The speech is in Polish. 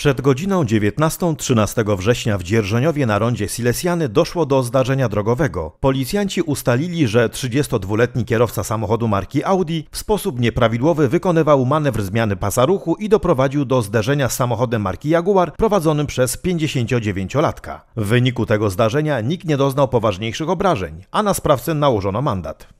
Przed godziną 19.13 września w Dzierżoniowie na rondzie Silesiany doszło do zdarzenia drogowego. Policjanci ustalili, że 32-letni kierowca samochodu marki Audi w sposób nieprawidłowy wykonywał manewr zmiany pasa ruchu i doprowadził do zderzenia z samochodem marki Jaguar prowadzonym przez 59-latka. W wyniku tego zdarzenia nikt nie doznał poważniejszych obrażeń, a na sprawcę nałożono mandat.